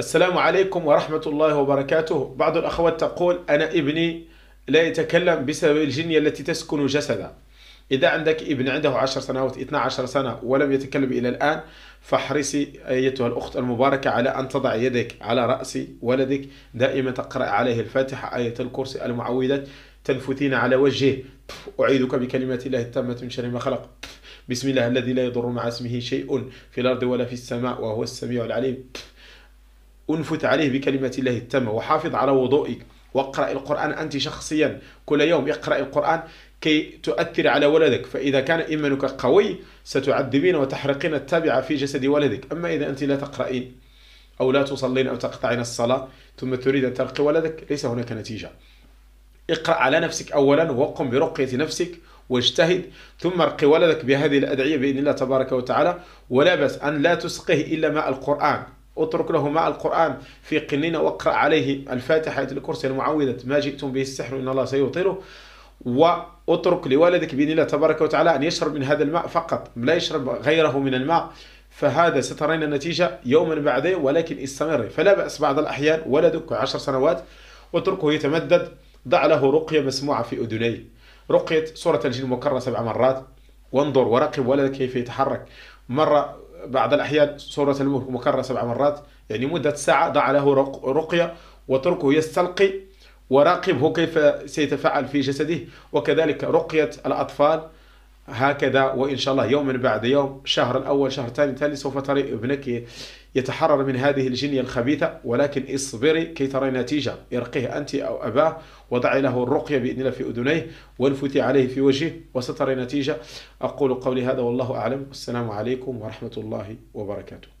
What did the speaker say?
السلام عليكم ورحمة الله وبركاته بعض الأخوات تقول أنا ابني لا يتكلم بسبب الجنية التي تسكن جسده إذا عندك ابن عنده 10 سنوات 12 سنة ولم يتكلم إلى الآن فاحرصي أيتها الأخت المباركة على أن تضع يدك على رأس ولدك دائما تقرأ عليه الفاتحة آية الكرسي المعوذات تنفثين على وجهه أعيدك بكلمات الله التامة من شر ما خلق بسم الله الذي لا يضر مع اسمه شيء في الأرض ولا في السماء وهو السميع العليم انفت عليه بكلمة الله التامة وحافظ على وضوئك واقرأ القرآن أنت شخصيا كل يوم اقرأ القرآن كي تؤثر على ولدك فإذا كان إيمانك قوي ستعذبين وتحرقين التابعة في جسد ولدك أما إذا أنت لا تقرأين أو لا تصلين أو تقطعين الصلاة ثم تريد أن ترقي ولدك ليس هناك نتيجة اقرأ على نفسك أولا وقم برقية نفسك واجتهد ثم ارقي ولدك بهذه الأدعية بإذن الله تبارك وتعالى ولا بس أن لا تسقه إلا ماء القرآن اترك له مع القرآن في قنين واقرأ عليه الفاتحة آية الكرسي المعوذة ما جئتم به السحر إن الله سيطيره واترك لولدك بإذن الله تبارك وتعالى أن يشرب من هذا الماء فقط لا يشرب غيره من الماء فهذا سترين النتيجة يوما بعد يوم ولكن استمر فلا بأس بعض الأحيان ولدك عشر سنوات واتركه يتمدد ضع له رقية مسموعة في أذنيه رقية سورة الجن مكررة سبع مرات وانظر وراقب ولدك كيف يتحرك مرة بعض الأحيان سورة الملك مكررة سبع مرات يعني مدة ساعة ضع له رقية وتركه يستلقي وراقبه كيف سيتفاعل في جسده وكذلك رقية الأطفال هكذا وإن شاء الله يوما بعد يوم شهر الأول شهر ثاني ثالث سوف ترى ابنك يتحرر من هذه الجنية الخبيثة ولكن اصبري كي ترى نتيجة ارقيه أنت أو أباه وضعي له الرقية بإذن الله في أذنيه وانفتي عليه في وجهه وسترى نتيجة أقول قولي هذا والله أعلم والسلام عليكم ورحمة الله وبركاته